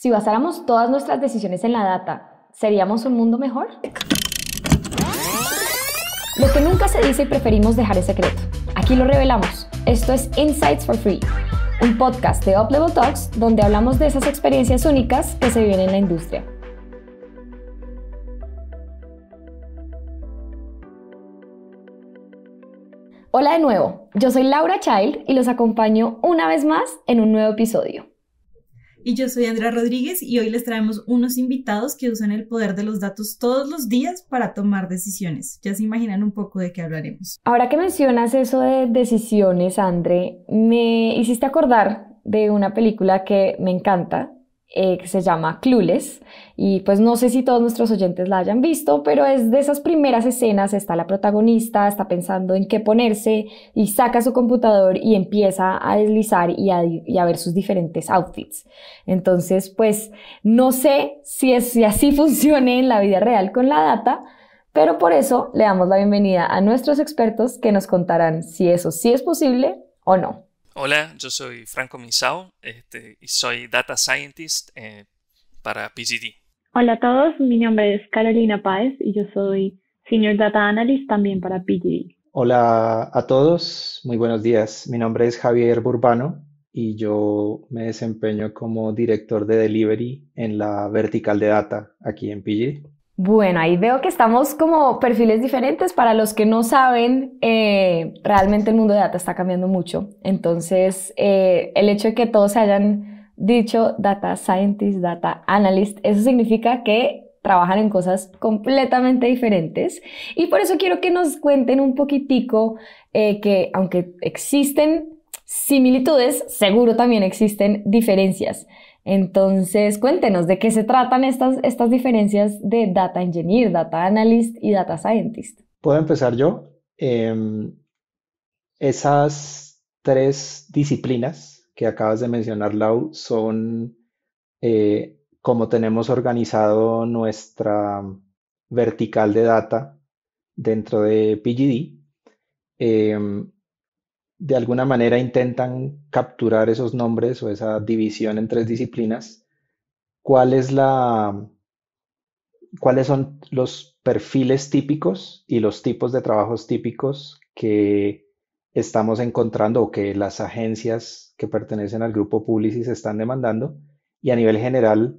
Si basáramos todas nuestras decisiones en la data, ¿seríamos un mundo mejor? Lo que nunca se dice y preferimos dejar es secreto. Aquí lo revelamos. Esto es Insights for Free, un podcast de UpLevel Talks donde hablamos de esas experiencias únicas que se viven en la industria. Hola de nuevo, yo soy Laura Child y los acompaño una vez más en un nuevo episodio y yo soy Andrea Rodríguez y hoy les traemos unos invitados que usan el poder de los datos todos los días para tomar decisiones. Ya se imaginan un poco de qué hablaremos. Ahora que mencionas eso de decisiones, Andre, me hiciste acordar de una película que me encanta, eh, que se llama Clueless. Y pues no sé si todos nuestros oyentes la hayan visto, pero es de esas primeras escenas, está la protagonista, está pensando en qué ponerse y saca su computador y empieza a deslizar y a, ver sus diferentes outfits. Entonces, pues no sé si, es, si así funcione en la vida real con la data, pero por eso le damos la bienvenida a nuestros expertos que nos contarán si eso sí es posible o no. Hola, yo soy Franco Misao este, y soy Data Scientist eh, para PGD. Hola a todos, mi nombre es Carolina Páez y yo soy Senior Data Analyst también para PGD. Hola a todos, muy buenos días. Mi nombre es Javier Burbano y yo me desempeño como director de delivery en la vertical de data aquí en PGD. Bueno, ahí veo que estamos como perfiles diferentes. Para los que no saben, eh, realmente el mundo de data está cambiando mucho. Entonces, eh, el hecho de que todos se hayan dicho data scientist, data analyst, eso significa que trabajan en cosas completamente diferentes. Y por eso quiero que nos cuenten un poquitico eh, que aunque existen similitudes, seguro también existen diferencias. Entonces, cuéntenos de qué se tratan estas, estas diferencias de Data Engineer, Data Analyst y Data Scientist. Puedo empezar yo. Em, esas tres disciplinas que acabas de mencionar, Lau, son eh, como tenemos organizado nuestra vertical de data dentro de PGD. Em, de alguna manera intentan capturar esos nombres o esa división en tres disciplinas, ¿cuál la, ¿cuáles son los perfiles típicos y los tipos de trabajos típicos que estamos encontrando o que las agencias que pertenecen al grupo Publicis están demandando? Y a nivel general,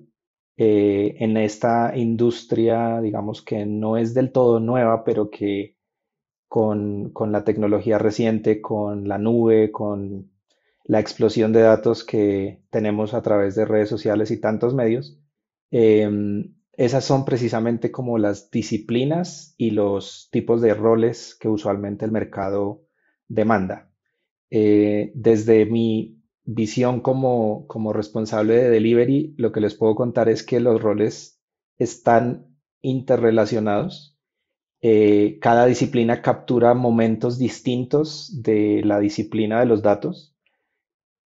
eh, en esta industria, digamos que no es del todo nueva, pero que con, con, la tecnología reciente, con la nube, con la explosión de datos que tenemos a través de redes sociales y tantos medios. Em, esas son precisamente como las disciplinas y los tipos de roles que usualmente el mercado demanda. Eh, desde mi visión como, como responsable de delivery, lo que les puedo contar es que los roles están interrelacionados eh, cada disciplina captura momentos distintos de la disciplina de los datos.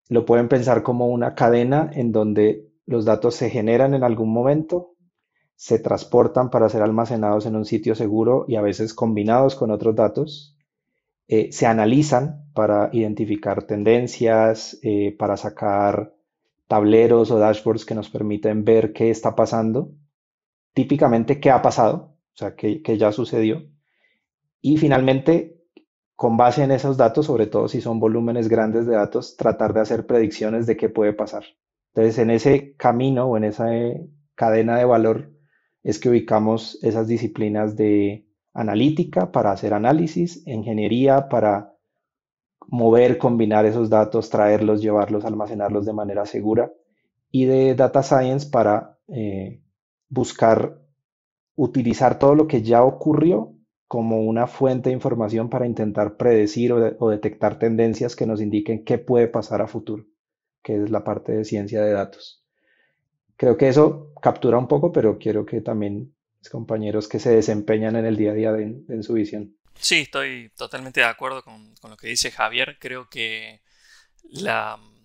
Lo pueden pensar como una cadena en donde los datos se generan en algún momento, se transportan para ser almacenados en un sitio seguro y a veces combinados con otros datos, eh, se analizan para identificar tendencias, eh, para sacar tableros o dashboards que nos permiten ver qué está pasando, típicamente qué ha pasado, o sea, que, ya sucedió. Y finalmente, con base en esos datos, sobre todo si son volúmenes grandes de datos, tratar de hacer predicciones de qué puede pasar. Entonces, en ese camino o en esa eh, cadena de valor es que ubicamos esas disciplinas de analítica para hacer análisis, ingeniería para mover, combinar esos datos, traerlos, llevarlos, almacenarlos de manera segura y de data science para eh, buscar utilizar todo lo que ya ocurrió como una fuente de información para intentar predecir o, detectar tendencias que nos indiquen qué puede pasar a futuro, que es la parte de ciencia de datos. Creo que eso captura un poco, pero quiero que también mis compañeros que se desempeñan en el día a día en su visión. Sí, estoy totalmente de acuerdo con, lo que dice Javier. Creo que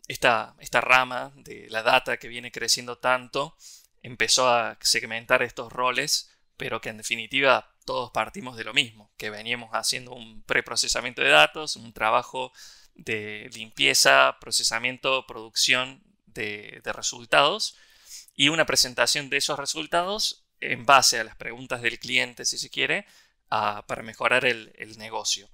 esta, esta rama de la data que viene creciendo tanto empezó a segmentar estos roles pero que en definitiva todos partimos de lo mismo, que veníamos haciendo un preprocesamiento de datos, un trabajo de limpieza, procesamiento, producción de, resultados y una presentación de esos resultados en base a las preguntas del cliente, si se quiere, para mejorar el, el, negocio.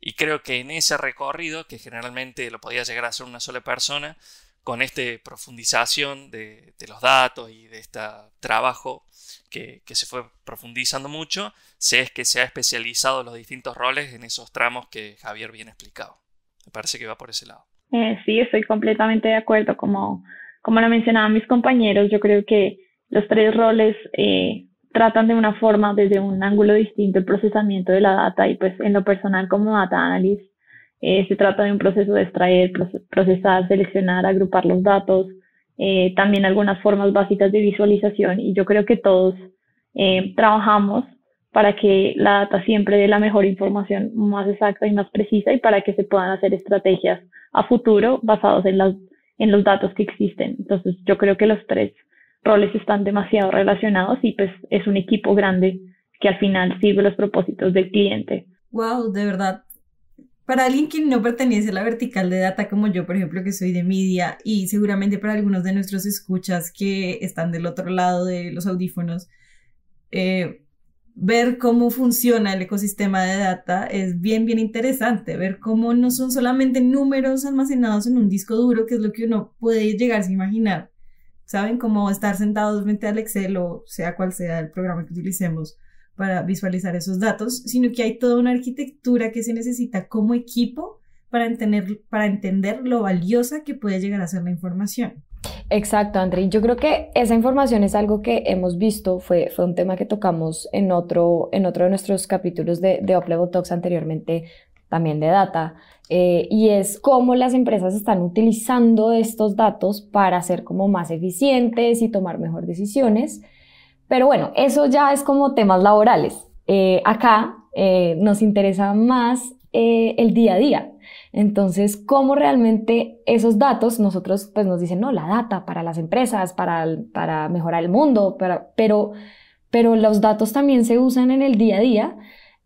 Y creo que en ese recorrido, que generalmente lo podía llegar a hacer una sola persona, con esta profundización de, los datos y de este trabajo que, se fue profundizando mucho, sé es que se ha especializado los distintos roles en esos tramos que Javier bien explicado. Me parece que va por ese lado. Eh, sí, estoy completamente de acuerdo. Como, como lo mencionaban mis compañeros, yo creo que los tres roles eh, tratan de una forma, desde un ángulo distinto, el procesamiento de la data y pues en lo personal como data analyst eh, se trata de un proceso de extraer, procesar, seleccionar, agrupar los datos, eh, también algunas formas básicas de visualización y yo creo que todos eh, trabajamos para que la data siempre dé la mejor información más exacta y más precisa y para que se puedan hacer estrategias a futuro basadas en, en los datos que existen. Entonces yo creo que los tres roles están demasiado relacionados y pues es un equipo grande que al final sirve los propósitos del cliente. Wow, de verdad, para alguien que no pertenece a la vertical de data como yo, por ejemplo, que soy de media, y seguramente para algunos de nuestros escuchas que están del otro lado de los audífonos, eh, ver cómo funciona el ecosistema de data es bien, bien interesante, ver cómo no son solamente números almacenados en un disco duro, que es lo que uno puede llegarse a imaginar, ¿saben? cómo estar sentados frente al Excel o sea cual sea el programa que utilicemos, para visualizar esos datos, sino que hay toda una arquitectura que se necesita como equipo para entender, para entender lo valiosa que puede llegar a ser la información. Exacto, André Yo creo que esa información es algo que hemos visto, fue, fue un tema que tocamos en otro, en otro de nuestros capítulos de, de anteriormente, también de data, eh, y es cómo las empresas están utilizando estos datos para ser como más eficientes y tomar mejor decisiones. Pero bueno, eso ya es como temas laborales. Eh, acá eh, nos interesa más eh, el día a día. Entonces, cómo realmente esos datos, nosotros pues nos dicen, no, la data para las empresas, para, mejorar el mundo, pero, pero los datos también se usan en el día a día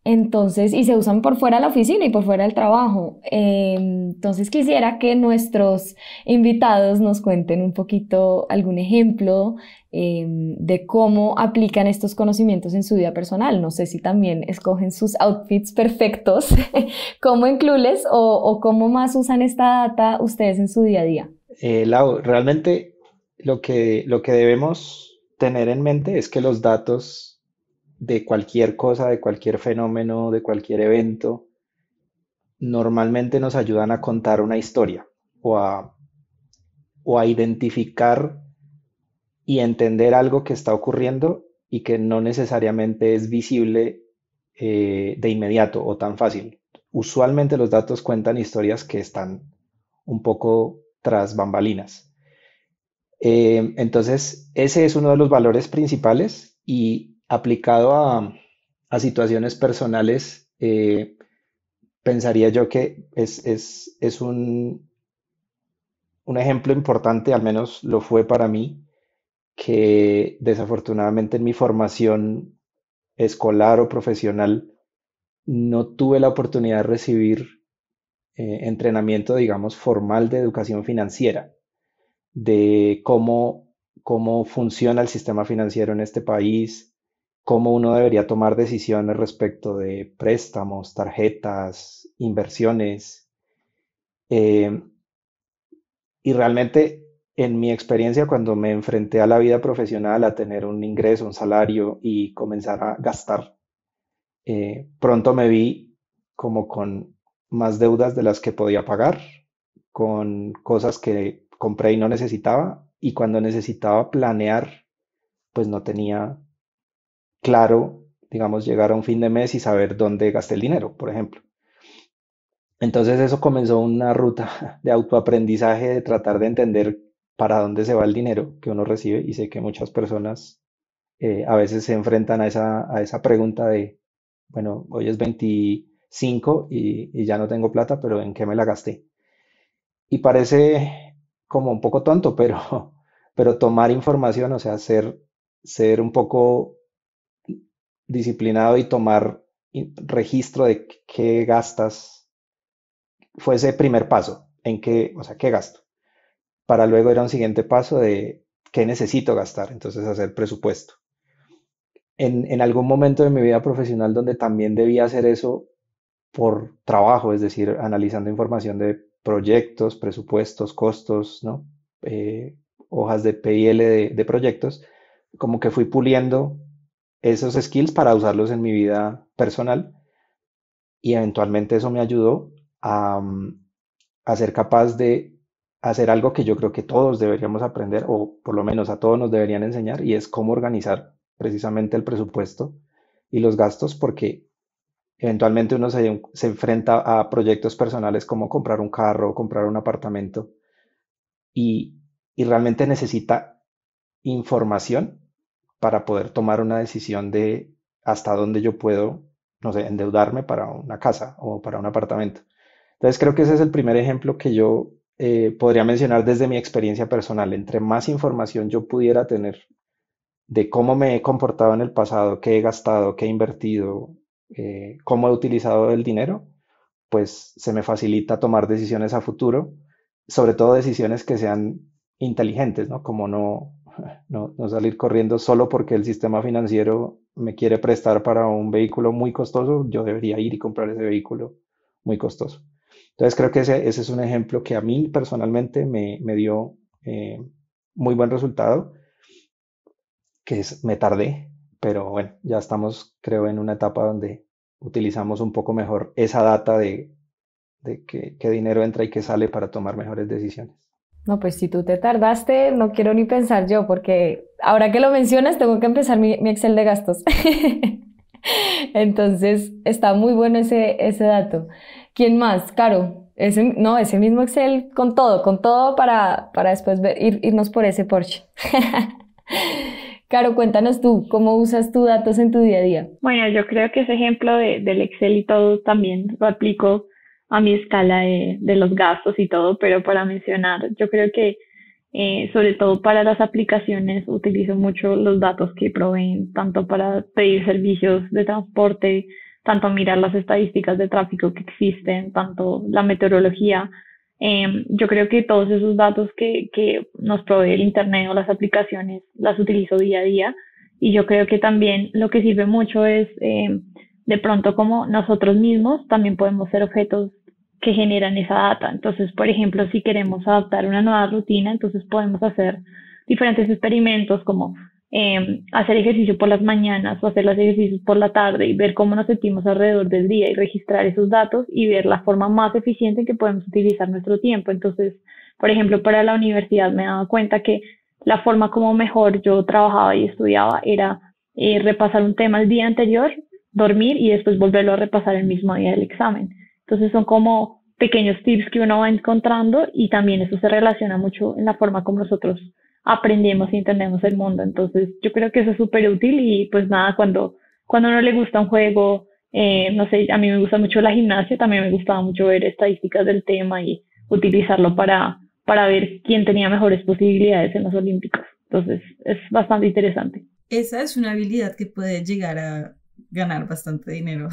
entonces, y se usan por fuera de la oficina y por fuera del trabajo. Em, entonces, quisiera que nuestros invitados nos cuenten un poquito algún ejemplo em, de cómo aplican estos conocimientos en su vida personal. No sé si también escogen sus outfits perfectos como en o, cómo más usan esta data ustedes en su día a día. Eh, realmente lo que, lo que debemos tener en mente es que los datos de cualquier cosa, de cualquier fenómeno, de cualquier evento, normalmente nos ayudan a contar una historia o a, identificar y entender algo que está ocurriendo y que no necesariamente es visible eh, de inmediato o tan fácil. Usualmente los datos cuentan historias que están un poco tras bambalinas. Eh, entonces, ese es uno de los valores principales y aplicado a, situaciones personales, eh, pensaría yo que es, un, ejemplo importante, al menos lo fue para mí, que desafortunadamente en mi formación escolar o profesional no tuve la oportunidad de recibir eh, entrenamiento, digamos, formal de educación financiera, de cómo, cómo funciona el sistema financiero en este país, cómo uno debería tomar decisiones respecto de préstamos, tarjetas, inversiones. Eh, y realmente en mi experiencia, cuando me enfrenté a la vida profesional, a tener un ingreso, un salario y comenzar a gastar, eh, pronto me vi como con más deudas de las que podía pagar, con cosas que compré y no necesitaba, y cuando necesitaba planear, pues no tenía claro, digamos, llegar a un fin de mes y saber dónde gasté el dinero, por ejemplo. Entonces eso comenzó una ruta de autoaprendizaje, de tratar de entender para dónde se va el dinero que uno recibe y sé que muchas personas eh, a veces se enfrentan a esa, a esa pregunta de, bueno, hoy es 25 y, ya no tengo plata, pero ¿en qué me la gasté? Y parece como un poco tonto, pero, pero tomar información, o sea, ser un poco disciplinado y tomar registro de qué gastas fue ese primer paso, en qué, o sea, qué gasto, para luego era un siguiente paso de qué necesito gastar, entonces hacer presupuesto. En, algún momento de mi vida profesional donde también debía hacer eso por trabajo, es decir, analizando información de proyectos, presupuestos, costos, ¿no? Eh, hojas de PIL de, de proyectos, como que fui puliendo esos skills para usarlos en mi vida personal y eventualmente eso me ayudó mm, a, ser capaz de hacer algo que yo creo que todos deberíamos aprender o por lo menos a todos nos deberían enseñar y es cómo organizar precisamente el presupuesto y los gastos porque eventualmente uno se, enfrenta a proyectos personales como comprar un carro, comprar un apartamento y realmente necesita información para poder tomar una decisión de hasta dónde yo puedo, no sé, endeudarme para una casa o para un apartamento. Entonces creo que ese es el primer ejemplo que yo eh, podría mencionar desde mi experiencia personal. Entre más información yo pudiera tener de cómo me he comportado en el pasado, qué he gastado, qué he invertido, eh, cómo he utilizado el dinero, pues se me facilita tomar decisiones a futuro, sobre todo decisiones que sean inteligentes, ¿no? Como no no, salir corriendo solo porque el sistema financiero me quiere prestar para un vehículo muy costoso, yo debería ir y comprar ese vehículo muy costoso. Entonces creo que ese, es un ejemplo que a mí personalmente me, dio eh, muy buen resultado, que es, me tardé, pero bueno, ya estamos creo en una etapa donde utilizamos un poco mejor esa data de, de qué dinero entra y qué sale para tomar mejores decisiones. No, pues si tú te tardaste, no quiero ni pensar yo, porque ahora que lo mencionas, tengo que empezar mi, Excel de gastos. Entonces, está muy bueno ese, ese dato. ¿Quién más? Caro. Ese, no, ese mismo Excel con todo, con todo para, después irnos por ese Porsche. Caro, cuéntanos tú, ¿cómo usas tus datos en tu día a día? Bueno, yo creo que ese ejemplo del Excel y todo también lo aplico a mi escala de, los gastos y todo, pero para mencionar, yo creo que eh, sobre todo para las aplicaciones utilizo mucho los datos que proveen, tanto para pedir servicios de transporte, tanto mirar las estadísticas de tráfico que existen, tanto la meteorología. Em, yo creo que todos esos datos que, que nos provee el Internet o las aplicaciones las utilizo día a día y yo creo que también lo que sirve mucho es... Em, de pronto como nosotros mismos también podemos ser objetos que generan esa data. Entonces, por ejemplo, si queremos adaptar una nueva rutina, entonces podemos hacer diferentes experimentos como em, hacer ejercicio por las mañanas o hacer los ejercicios por la tarde y ver cómo nos sentimos alrededor del día y registrar esos datos y ver la forma más eficiente en que podemos utilizar nuestro tiempo. Entonces, por ejemplo, para la universidad me he dado cuenta que la forma como mejor yo trabajaba y estudiaba era eh, repasar un tema el día anterior, dormir y después volverlo a repasar el mismo día del examen. Entonces son como pequeños tips que uno va encontrando y también eso se relaciona mucho en la forma como nosotros aprendemos y entendemos el mundo. Entonces yo creo que eso es súper útil y pues nada, cuando, cuando no uno le gusta un juego, eh, no sé, a mí me gusta mucho la gimnasia, también me gustaba mucho ver estadísticas del tema y utilizarlo para, para ver quién tenía mejores posibilidades en los Olímpicos. Entonces es bastante interesante. Esa es una habilidad que puede llegar a ganar bastante dinero.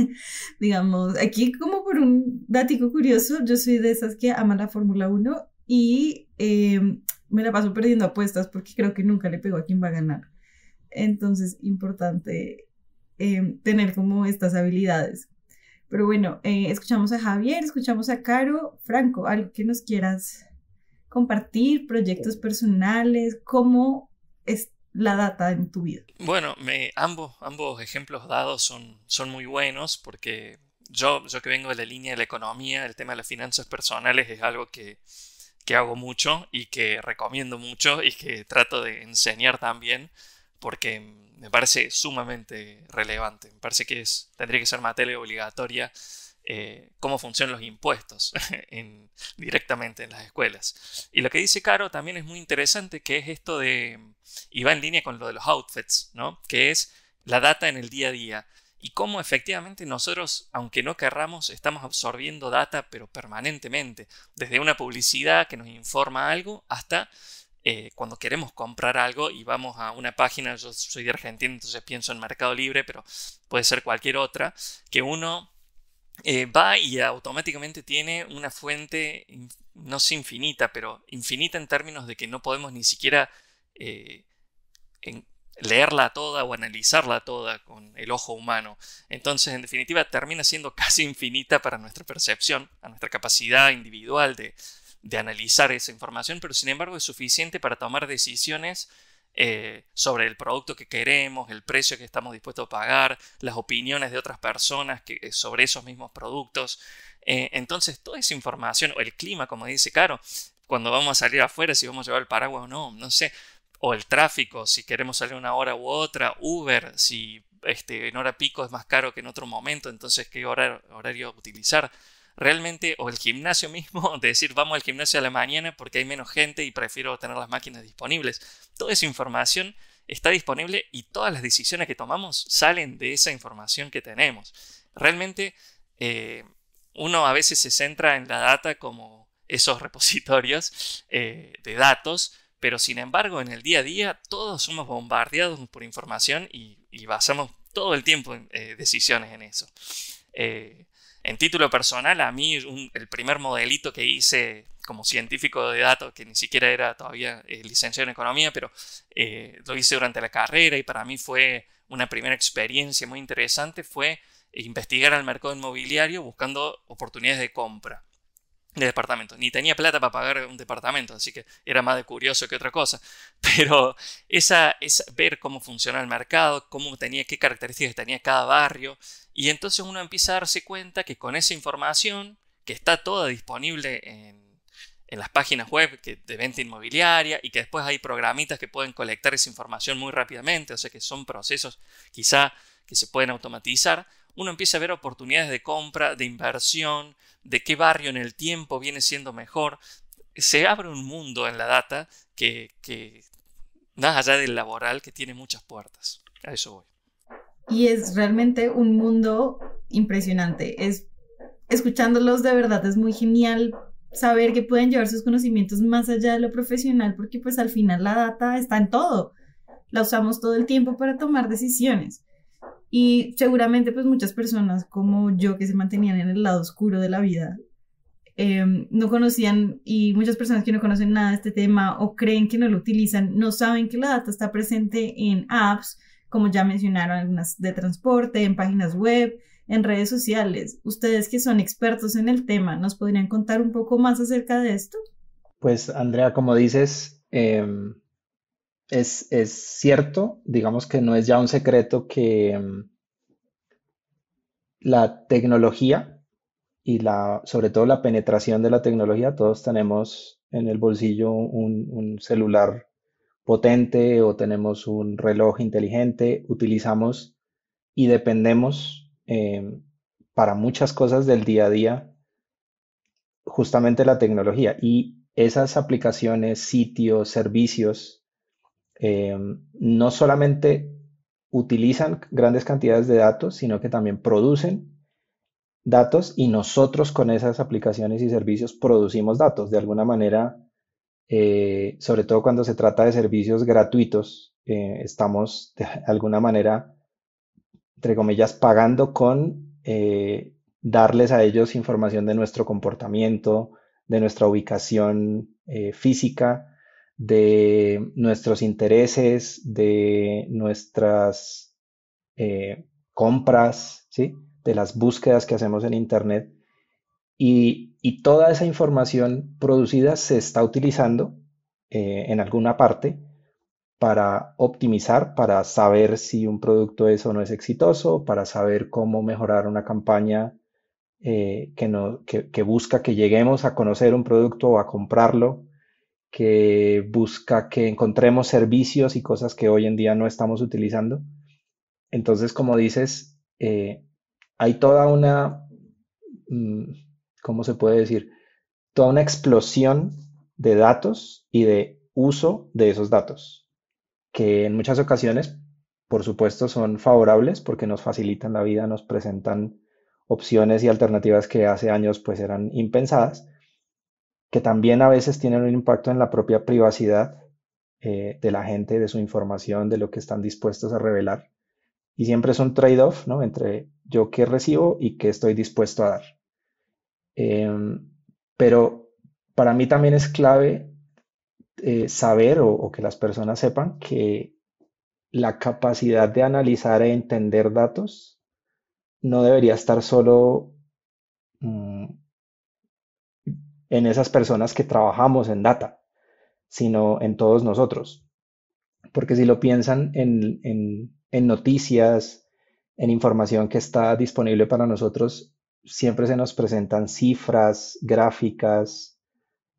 Digamos, aquí como por un dato curioso, yo soy de esas que aman la Fórmula 1 y em, me la paso perdiendo apuestas porque creo que nunca le pego a quien va a ganar. Entonces, importante em, tener como estas habilidades. Pero bueno, eh, escuchamos a Javier, escuchamos a Caro. Franco, algo que nos quieras compartir, proyectos oh. personales, cómo es, la data en tu vida? Bueno, me, ambos, ambos ejemplos dados son, son muy buenos porque yo, yo que vengo de la línea de la economía, el tema de las finanzas personales es algo que, hago mucho y que recomiendo mucho y que trato de enseñar también porque me parece sumamente relevante. Me parece que es, tendría que ser materia obligatoria eh, cómo funcionan los impuestos directamente en las escuelas. Y lo que dice Caro también es muy interesante, que es esto de, y va en línea con lo de los outfits, ¿no? que es la data en el día a día y cómo efectivamente nosotros, aunque no querramos, estamos absorbiendo data, pero permanentemente, desde una publicidad que nos informa algo hasta eh, cuando queremos comprar algo y vamos a una página, yo soy de Argentina, entonces pienso en Mercado Libre, pero puede ser cualquier otra, que uno eh, va y automáticamente tiene una fuente, no sé infinita, pero infinita en términos de que no podemos ni siquiera eh, leerla toda o analizarla toda con el ojo humano. Entonces, en definitiva, termina siendo casi infinita para nuestra percepción, a nuestra capacidad individual de, de analizar esa información, pero sin embargo es suficiente para tomar decisiones eh, sobre el producto que queremos, el precio que estamos dispuestos a pagar, las opiniones de otras personas que, eh, sobre esos mismos productos. Eh, entonces, toda esa información, o el clima, como dice Caro, cuando vamos a salir afuera, si vamos a llevar el paraguas o no, no sé, o el tráfico, si queremos salir una hora u otra, Uber, si este, en hora pico es más caro que en otro momento, entonces qué horario utilizar realmente, o el gimnasio mismo, de decir vamos al gimnasio a la mañana porque hay menos gente y prefiero tener las máquinas disponibles. Toda esa información está disponible y todas las decisiones que tomamos salen de esa información que tenemos. Realmente eh, uno a veces se centra en la data como esos repositorios eh, de datos, pero sin embargo en el día a día todos somos bombardeados por información y, basamos todo el tiempo en, eh, decisiones en eso. En título personal, a mí el primer modelito que hice como científico de datos, que ni siquiera era todavía eh, licenciado en economía, pero eh, lo hice durante la carrera y para mí fue una primera experiencia muy interesante, fue investigar el mercado inmobiliario buscando oportunidades de compra de departamento. Ni tenía plata para pagar un departamento, así que era más de curioso que otra cosa. Pero esa, es ver cómo funciona el mercado, cómo tenía, qué características tenía cada barrio. Y entonces uno empieza a darse cuenta que con esa información, que está toda disponible en, las páginas web que, de venta inmobiliaria y que después hay programitas que pueden colectar esa información muy rápidamente, o sea que son procesos quizá que se pueden automatizar uno empieza a ver oportunidades de compra, de inversión, de qué barrio en el tiempo viene siendo mejor. Se abre un mundo en la data que, más allá del laboral, que tiene muchas puertas. A eso voy. Y es realmente un mundo impresionante. Es, escuchándolos de verdad es muy genial saber que pueden llevar sus conocimientos más allá de lo profesional, porque pues al final la data está en todo. La usamos todo el tiempo para tomar decisiones. Y seguramente pues muchas personas como yo que se mantenían en el lado oscuro de la vida, em, no conocían y muchas personas que no conocen nada de este tema o creen que no lo utilizan, no saben que la data está presente en apps, como ya mencionaron, algunas de transporte, en páginas web, en redes sociales. Ustedes que son expertos en el tema, ¿nos podrían contar un poco más acerca de esto? Pues Andrea, como dices, em, es, cierto, digamos que no es ya un secreto que mm, la tecnología y la, sobre todo la penetración de la tecnología, todos tenemos en el bolsillo un, celular potente o tenemos un reloj inteligente, utilizamos y dependemos eh, para muchas cosas del día a día justamente la tecnología y esas aplicaciones, sitios, servicios eh, no solamente utilizan grandes cantidades de datos, sino que también producen datos y nosotros con esas aplicaciones y servicios producimos datos. De alguna manera, eh, sobre todo cuando se trata de servicios gratuitos, eh, estamos de alguna manera, entre comillas, pagando con darles a ellos información de nuestro comportamiento, de nuestra ubicación física de nuestros intereses, de nuestras eh, compras, ¿sí? de las búsquedas que hacemos en Internet. Y, toda esa información producida se está utilizando eh, en alguna parte para optimizar, para saber si un producto es o no es exitoso, para saber cómo mejorar una campaña eh, que, que busca que lleguemos a conocer un producto o a comprarlo que busca que encontremos servicios y cosas que hoy en día no estamos utilizando. Entonces, como dices, eh, hay toda una, mm, ¿cómo se puede decir? Toda una explosión de datos y de uso de esos datos, que en muchas ocasiones, por supuesto, son favorables porque nos facilitan la vida, nos presentan opciones y alternativas que hace años pues eran impensadas, que también a veces tienen un impacto en la propia privacidad eh, de la gente, de su información, de lo que están dispuestos a revelar. Y siempre es un trade-off ¿no? entre yo qué recibo y qué estoy dispuesto a dar. Em, pero para mí también es clave eh, saber o, que las personas sepan que la capacidad de analizar e entender datos no debería estar solo mm, en esas personas que trabajamos en data, sino en todos nosotros. Porque si lo piensan en, noticias, en información que está disponible para nosotros, siempre se nos presentan cifras, gráficas,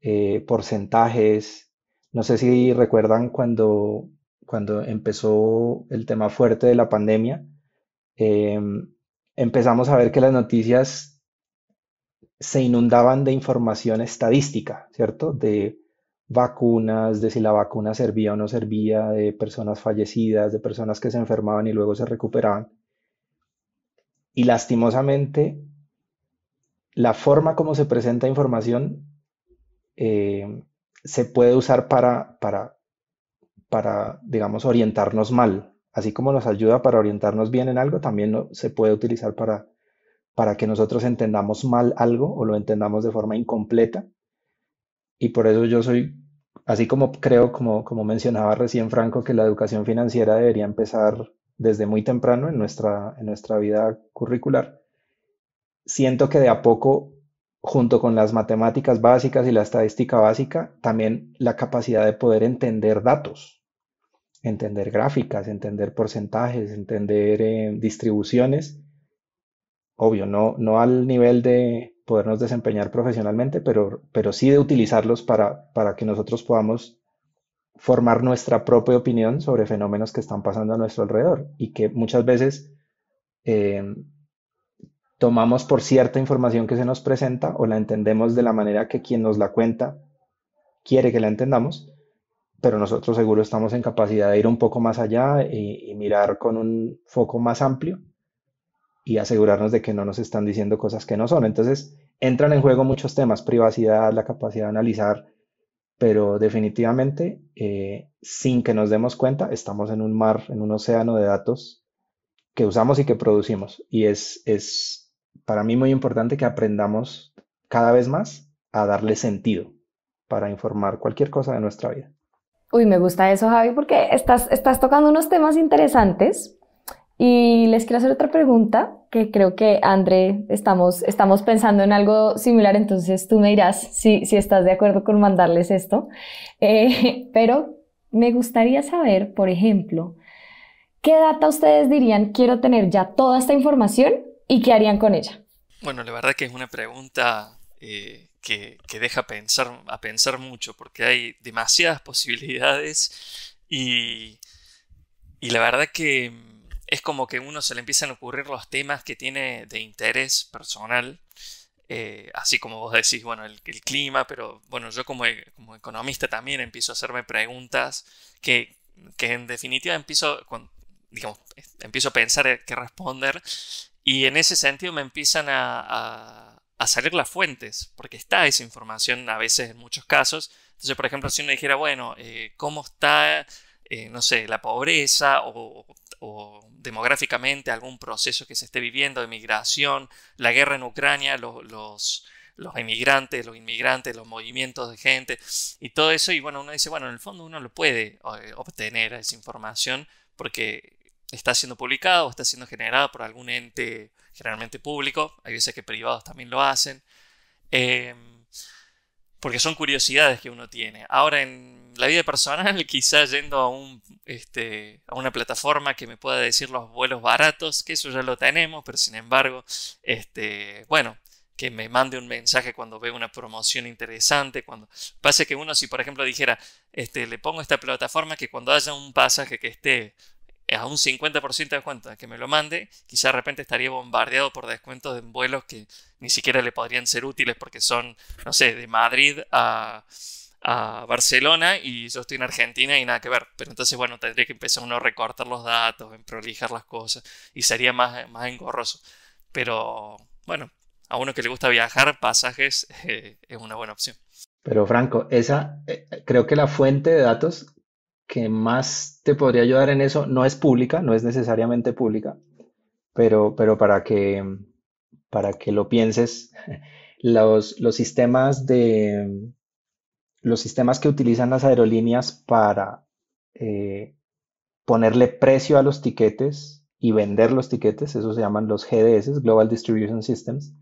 eh, porcentajes. No sé si recuerdan cuando, cuando empezó el tema fuerte de la pandemia, eh, empezamos a ver que las noticias se inundaban de información estadística, ¿cierto? De vacunas, de si la vacuna servía o no servía, de personas fallecidas, de personas que se enfermaban y luego se recuperaban. Y lastimosamente, la forma como se presenta información eh, se puede usar para, para, para, digamos, orientarnos mal. Así como nos ayuda para orientarnos bien en algo, también se puede utilizar para para que nosotros entendamos mal algo o lo entendamos de forma incompleta. Y por eso yo soy, así como creo, como, como mencionaba recién Franco, que la educación financiera debería empezar desde muy temprano en nuestra, nuestra vida curricular. Siento que de a poco, junto con las matemáticas básicas y la estadística básica, también la capacidad de poder entender datos, entender gráficas, entender porcentajes, entender eh, distribuciones, obvio, no, no al nivel de podernos desempeñar profesionalmente, pero, pero sí de utilizarlos para, que nosotros podamos formar nuestra propia opinión sobre fenómenos que están pasando a nuestro alrededor y que muchas veces eh, tomamos por cierta información que se nos presenta o la entendemos de la manera que quien nos la cuenta quiere que la entendamos, pero nosotros seguro estamos en capacidad de ir un poco más allá y mirar con un foco más amplio y asegurarnos de que no nos están diciendo cosas que no son. Entonces, entran en juego muchos temas, privacidad, la capacidad de analizar, pero definitivamente, eh, sin que nos demos cuenta, estamos en un mar, en un océano de datos que usamos y que producimos. Y es, es para mí muy importante que aprendamos cada vez más a darle sentido para informar cualquier cosa de nuestra vida. Uy, me gusta eso, Javi, porque estás, estás tocando unos temas interesantes y les quiero hacer otra pregunta, que creo que André, estamos, estamos pensando en algo similar, entonces tú me dirás si, estás de acuerdo con mandarles esto. Eh, pero me gustaría saber, por ejemplo, ¿qué data ustedes dirían quiero tener ya toda esta información y qué harían con ella? Bueno, la verdad que es una pregunta eh, que, deja pensar, a pensar mucho, porque hay demasiadas posibilidades y, y la verdad que es como que uno se le empiezan a ocurrir los temas que tiene de interés personal. Eh, así como vos decís, bueno, el, clima, pero bueno, yo e, como, economista también empiezo a hacerme preguntas que, en definitiva empiezo, digamos, empiezo a pensar qué responder y en ese sentido me empiezan a, salir las fuentes, porque está esa información a veces en muchos casos. Entonces, por ejemplo, si uno dijera, bueno, eh, ¿cómo está, eh, no sé, la pobreza o o demográficamente algún proceso que se esté viviendo de migración, la guerra en Ucrania, los, los, emigrantes, los inmigrantes, los movimientos de gente y todo eso. Y bueno, uno dice, bueno, en el fondo uno lo puede eh, obtener esa información porque está siendo publicado o está siendo generado por algún ente generalmente público, hay veces que privados también lo hacen, eh, porque son curiosidades que uno tiene. Ahora en la vida personal, quizá yendo a, un, este, a una plataforma que me pueda decir los vuelos baratos, que eso ya lo tenemos, pero sin embargo, este, bueno, que me mande un mensaje cuando ve una promoción interesante, cuando pase que uno si por ejemplo dijera, este, le pongo esta plataforma que cuando haya un pasaje que esté a un 50% de descuento que me lo mande, quizá de repente estaría bombardeado por descuentos en vuelos que ni siquiera le podrían ser útiles porque son, no sé, de Madrid a a Barcelona y yo estoy en Argentina y nada que ver. Pero entonces, bueno, tendría que empezar uno a recortar los datos, en prolijar las cosas y sería más, más engorroso. Pero bueno, a uno que le gusta viajar, pasajes eh, es una buena opción. Pero Franco, esa eh, creo que la fuente de datos que más te podría ayudar en eso no es pública, no es necesariamente pública, pero, pero para, que, para que lo pienses, los, los sistemas de, los sistemas que utilizan las aerolíneas para eh, ponerle precio a los tiquetes y vender los tiquetes, eso se llaman los GDS, Global Distribution Systems,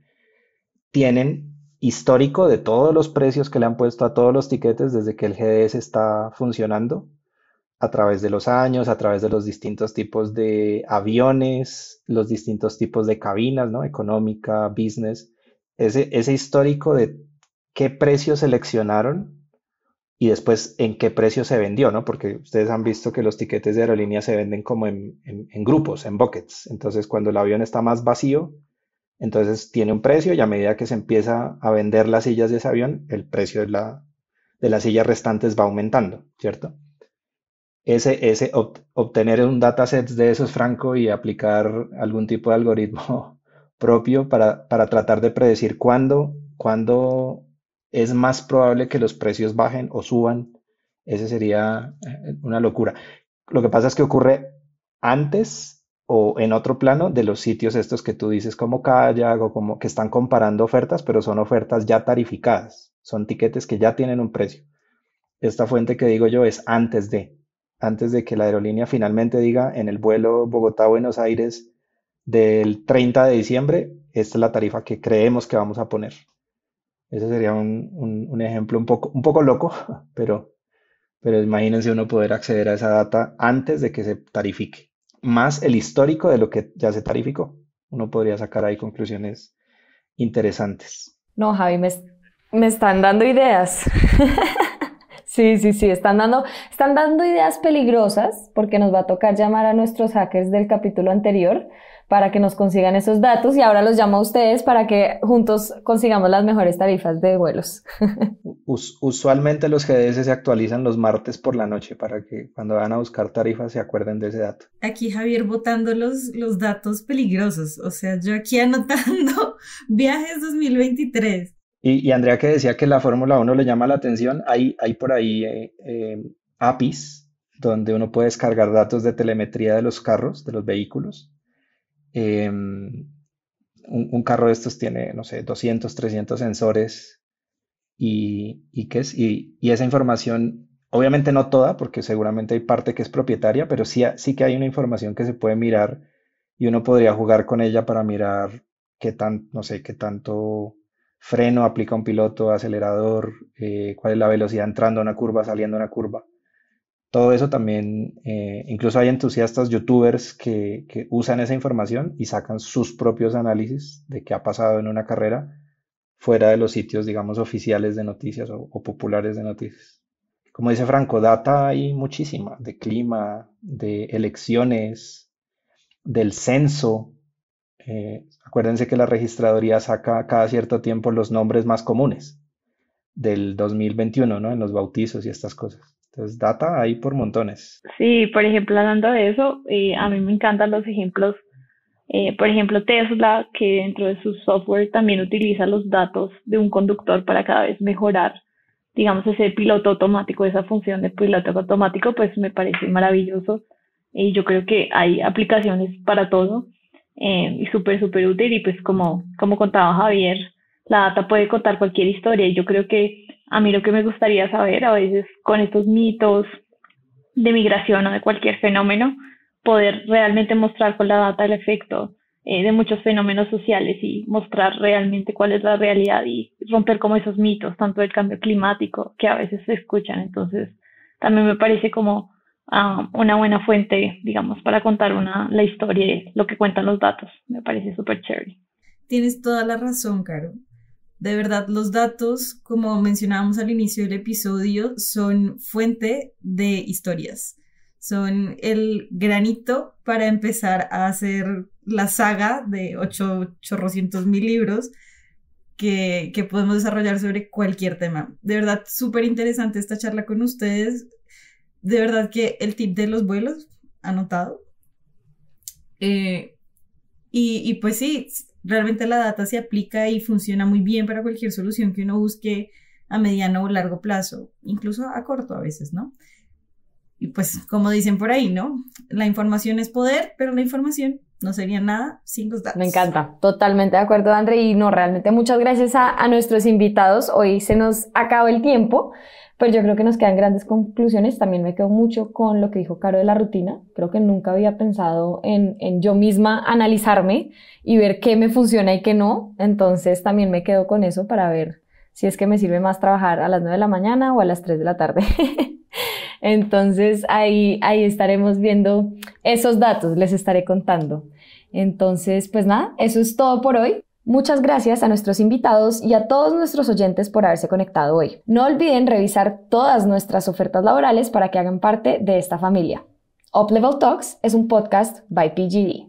tienen histórico de todos los precios que le han puesto a todos los tiquetes desde que el GDS está funcionando, a través de los años, a través de los distintos tipos de aviones, los distintos tipos de cabinas, ¿no? Económica, business, ese, ese histórico de qué precios seleccionaron y después en qué precio se vendió, ¿no? Porque ustedes han visto que los tiquetes de aerolínea se venden como en, grupos, en buckets. Entonces, cuando el avión está más vacío, entonces tiene un precio y a medida que se empieza a vender las sillas de ese avión, el precio de, las sillas restantes va aumentando, ¿cierto? Ese, obtener un dataset de esos, Franco, y aplicar algún tipo de algoritmo propio para, tratar de predecir cuándo, cuándo es más probable que los precios bajen o suban. Ese sería eh, una locura. Lo que pasa es que ocurre antes o en otro plano de los sitios estos que tú dices como Kayak o como que están comparando ofertas, pero son ofertas ya tarificadas, son tiquetes que ya tienen un precio. Esta fuente que digo yo es antes de, antes de que la aerolínea finalmente diga en el vuelo Bogotá-Buenos Aires del 30 de diciembre, esta es la tarifa que creemos que vamos a poner. Ese sería un, ejemplo un poco, un poco loco, pero, pero imagínense uno poder acceder a esa data antes de que se tarifique, más el histórico de lo que ya se tarificó. Uno podría sacar ahí conclusiones interesantes. No, Javi, me, me están dando ideas. sí, sí, sí, están dando, están dando ideas peligrosas porque nos va a tocar llamar a nuestros hackers del capítulo anterior para que nos consigan esos datos y ahora los llamo a ustedes para que juntos consigamos las mejores tarifas de vuelos. usualmente los GDS se actualizan los martes por la noche para que cuando van a buscar tarifas se acuerden de ese dato. Aquí Javier botando los, los datos peligrosos, o sea, yo aquí anotando viajes 2023. Y, Andrea que decía que la Fórmula 1 le llama la atención, hay, hay por ahí eh, eh, APIs donde uno puede descargar datos de telemetría de los carros, de los vehículos, Em, un, carro de estos tiene, no sé, 200, 300 sensores y, y, ¿qué es? y, esa información, obviamente no toda, porque seguramente hay parte que es propietaria, pero sí, sí que hay una información que se puede mirar y uno podría jugar con ella para mirar qué tan, no sé, qué tanto freno aplica un piloto, acelerador, eh, cuál es la velocidad entrando a una curva, saliendo a una curva todo eso también, eh, incluso hay entusiastas youtubers que, usan esa información y sacan sus propios análisis de qué ha pasado en una carrera fuera de los sitios, digamos, oficiales de noticias o, populares de noticias. Como dice Franco, data hay muchísima, de clima, de elecciones, del censo. Eh, acuérdense que la registraduría saca cada cierto tiempo los nombres más comunes del 2021, ¿no? En los bautizos y estas cosas. Entonces, data ahí por montones. Sí, por ejemplo, hablando de eso, eh, a mí me encantan los ejemplos. Eh, por ejemplo, Tesla, que dentro de su software también utiliza los datos de un conductor para cada vez mejorar, digamos, ese piloto automático, esa función de piloto automático, pues me parece maravilloso. Y yo creo que hay aplicaciones para todo eh, y súper, súper útil. Y pues como, como contaba Javier, la data puede contar cualquier historia. Y yo creo que a mí lo que me gustaría saber a veces con estos mitos de migración o de cualquier fenómeno, poder realmente mostrar con la data el efecto eh, de muchos fenómenos sociales y mostrar realmente cuál es la realidad y romper como esos mitos, tanto del cambio climático que a veces se escuchan. Entonces, también me parece como ah, una buena fuente, digamos, para contar una, la historia y lo que cuentan los datos. Me parece súper chévere. Tienes toda la razón, Caro. De verdad, los datos, como mencionábamos al inicio del episodio, son fuente de historias. Son el granito para empezar a hacer la saga de 8, 800 mil libros que, podemos desarrollar sobre cualquier tema. De verdad, súper interesante esta charla con ustedes. De verdad que el tip de los vuelos, anotado. Eh, y, y, pues sí, realmente la data se aplica y funciona muy bien para cualquier solución que uno busque a mediano o largo plazo, incluso a corto a veces, ¿no? Y pues como dicen por ahí, ¿no? La información es poder, pero la información no sería nada sin los datos. Me encanta, totalmente de acuerdo, André. Y no, realmente muchas gracias a, a nuestros invitados. Hoy se nos acaba el tiempo, pero pues yo creo que nos quedan grandes conclusiones. También me quedo mucho con lo que dijo Caro de la rutina. Creo que nunca había pensado en, yo misma analizarme y ver qué me funciona y qué no. Entonces también me quedo con eso para ver si es que me sirve más trabajar a las 9 de la mañana o a las 3 de la tarde. Entonces ahí, ahí estaremos viendo esos datos, les estaré contando. Entonces, pues nada, eso es todo por hoy. Muchas gracias a nuestros invitados y a todos nuestros oyentes por haberse conectado hoy. No olviden revisar todas nuestras ofertas laborales para que hagan parte de esta familia. UpLevel Talks es un podcast by PGD.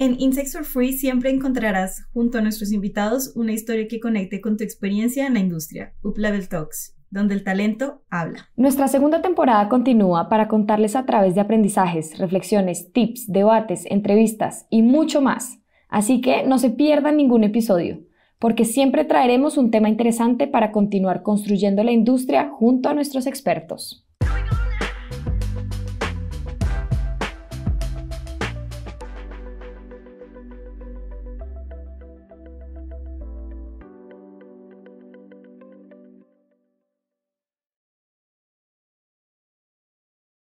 En Insects for Free siempre encontrarás, junto a nuestros invitados, una historia que conecte con tu experiencia en la industria. UpLevel Talks donde el talento habla. Nuestra segunda temporada continúa para contarles a través de aprendizajes, reflexiones, tips, debates, entrevistas y mucho más. Así que no se pierdan ningún episodio, porque siempre traeremos un tema interesante para continuar construyendo la industria junto a nuestros expertos.